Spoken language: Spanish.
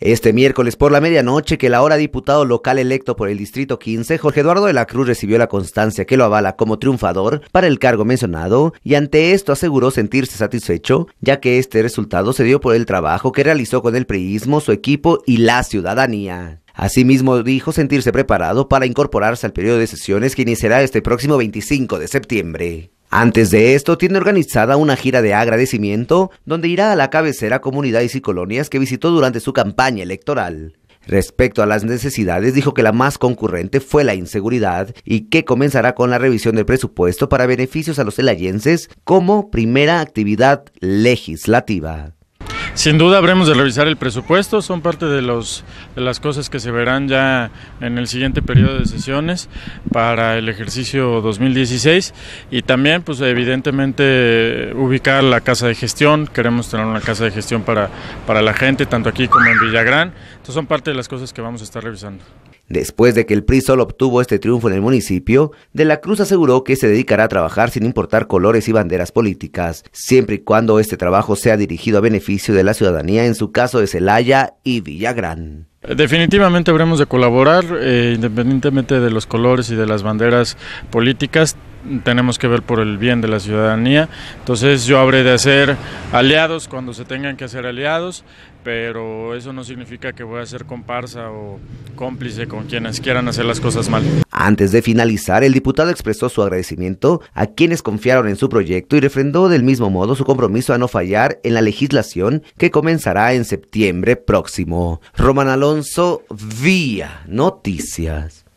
Este miércoles por la medianoche, que la ahora diputado local electo por el Distrito 15, Jorge Eduardo de la Cruz, recibió la constancia que lo avala como triunfador para el cargo mencionado y ante esto aseguró sentirse satisfecho, ya que este resultado se dio por el trabajo que realizó con el priismo, su equipo y la ciudadanía. Asimismo, dijo sentirse preparado para incorporarse al periodo de sesiones que iniciará este próximo 25 de septiembre. Antes de esto, tiene organizada una gira de agradecimiento donde irá a la cabecera comunidades y colonias que visitó durante su campaña electoral. Respecto a las necesidades, dijo que la más concurrente fue la inseguridad y que comenzará con la revisión del presupuesto para beneficios a los elayenses como primera actividad legislativa. Sin duda habremos de revisar el presupuesto, son parte de, los, de las cosas que se verán ya en el siguiente periodo de sesiones para el ejercicio 2016 y también pues evidentemente ubicar la casa de gestión, queremos tener una casa de gestión para, para la gente tanto aquí como en Villagrán, entonces son parte de las cosas que vamos a estar revisando. Después de que el PRI solo obtuvo este triunfo en el municipio, De la Cruz aseguró que se dedicará a trabajar sin importar colores y banderas políticas, siempre y cuando este trabajo sea dirigido a beneficio de la la ciudadanía en su caso de Celaya y Villagrán. Definitivamente habremos de colaborar, eh, independientemente de los colores y de las banderas políticas, tenemos que ver por el bien de la ciudadanía. Entonces yo habré de hacer aliados cuando se tengan que hacer aliados, pero eso no significa que voy a ser comparsa o cómplice con quienes quieran hacer las cosas mal. Antes de finalizar, el diputado expresó su agradecimiento a quienes confiaron en su proyecto y refrendó del mismo modo su compromiso a no fallar en la legislación que comenzará en septiembre próximo. Roman Alonso, vía noticias.